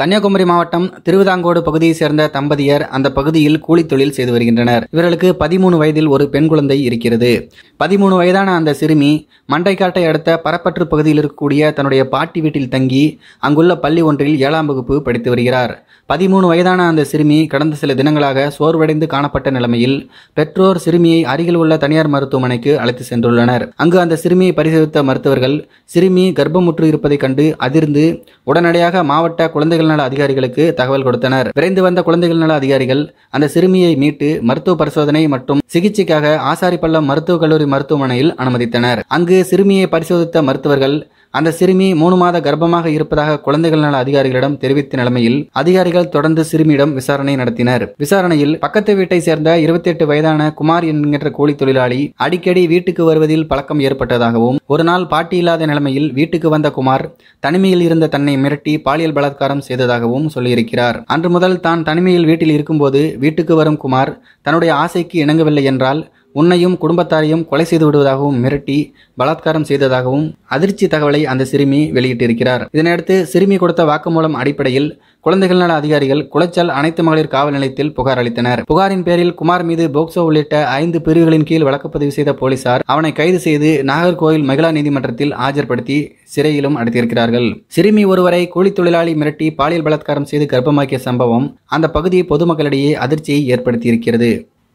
கன்னியாகுமரி மாவட்டம் திருவிதாங்கோடு பகுதியைச் சேர்ந்த தம்பதியர் அந்த பகுதியில் கூலித்தொழில் செய்து வருகின்றனர் இவர்களுக்கு பதிமூணு வயதில் ஒரு பெண் குழந்தை இருக்கிறது பதிமூணு வயதான அந்த சிறுமி மண்டைக்காட்டை அடுத்த பரப்பற்று பகுதியில் இருக்கக்கூடிய தன்னுடைய பாட்டி வீட்டில் தங்கி அங்குள்ள பள்ளி ஒன்றில் ஏழாம் வகுப்பு படித்து வருகிறார் பதிமூணு வயதான அந்த சிறுமி கடந்த சில தினங்களாக சோர்வடைந்து காணப்பட்ட நிலைமையில் பெற்றோர் சிறுமியை அருகில் உள்ள தனியார் மருத்துவமனைக்கு அழைத்து சென்றுள்ளனர் அங்கு அந்த சிறுமியை பரிசோதித்த மருத்துவர்கள் சிறுமி கர்ப்பமுற்று இருப்பதைக் கண்டு அதிர்ந்து உடனடியாக மாவட்ட குழந்தைகள் குழந்தைகள் நல அதிகாரிகளுக்கு தகவல் கொடுத்தனர் விரைந்து வந்த குழந்தைகள் நல அதிகாரிகள் அந்த சிறுமியை மீட்டு மருத்துவ பரிசோதனை மற்றும் சிகிச்சைக்காக ஆசாரிப்பள்ளம் மருத்துவக் கல்லூரி மருத்துவமனையில் அனுமதித்தனர் அங்கு சிறுமியை பரிசோதித்த மருத்துவர்கள் அந்த சிறுமி மூணு மாத கர்ப்பமாக இருப்பதாக குழந்தைகள் நல அதிகாரிகளிடம் தெரிவித்த நிலைமையில் அதிகாரிகள் தொடர்ந்து சிறுமியிடம் விசாரணை நடத்தினர் விசாரணையில் பக்கத்து வீட்டை சேர்ந்த இருபத்தி எட்டு வயதான குமார் என்கின்ற கூலி தொழிலாளி அடிக்கடி வீட்டுக்கு வருவதில் பழக்கம் ஏற்பட்டதாகவும் ஒரு நாள் பாட்டி இல்லாத நிலைமையில் வீட்டுக்கு வந்த குமார் தனிமையில் இருந்த தன்னை மிரட்டி பாலியல் பலாத்காரம் செய்ததாகவும் சொல்லியிருக்கிறார் அன்று முதல் தான் தனிமையில் வீட்டில் இருக்கும்போது வீட்டுக்கு வரும் குமார் தன்னுடைய ஆசைக்கு இணங்கவில்லை என்றால் உன்னையும் குடும்பத்தாரையும் கொலை செய்து விடுவதாகவும் மிரட்டி பலாத்காரம் செய்ததாகவும் அதிர்ச்சி தகவலை அந்த சிறுமி வெளியிட்டிருக்கிறார் இதனையடுத்து சிறுமி கொடுத்த வாக்குமூலம் அடிப்படையில் குழந்தைகள் நல அதிகாரிகள் குளச்சல் அனைத்து மகளிர் காவல் நிலையத்தில் புகார் அளித்தனர் புகாரின் பேரில் குமார் மீது போக்சோ உள்ளிட்ட ஐந்து பிரிவுகளின் கீழ் வழக்குப்பதிவு செய்த போலீசார் அவனை கைது செய்து நாகர்கோவில் மகிழா நீதிமன்றத்தில் ஆஜர்படுத்தி சிறையிலும் அடைத்திருக்கிறார்கள் சிறுமி ஒருவரை கூலி தொழிலாளி மிரட்டி பாலியல் பலாத்காரம் செய்து கர்ப்பமாக்கிய சம்பவம் அந்த பகுதியை பொதுமக்களிடையே அதிர்ச்சியை ஏற்படுத்தியிருக்கிறது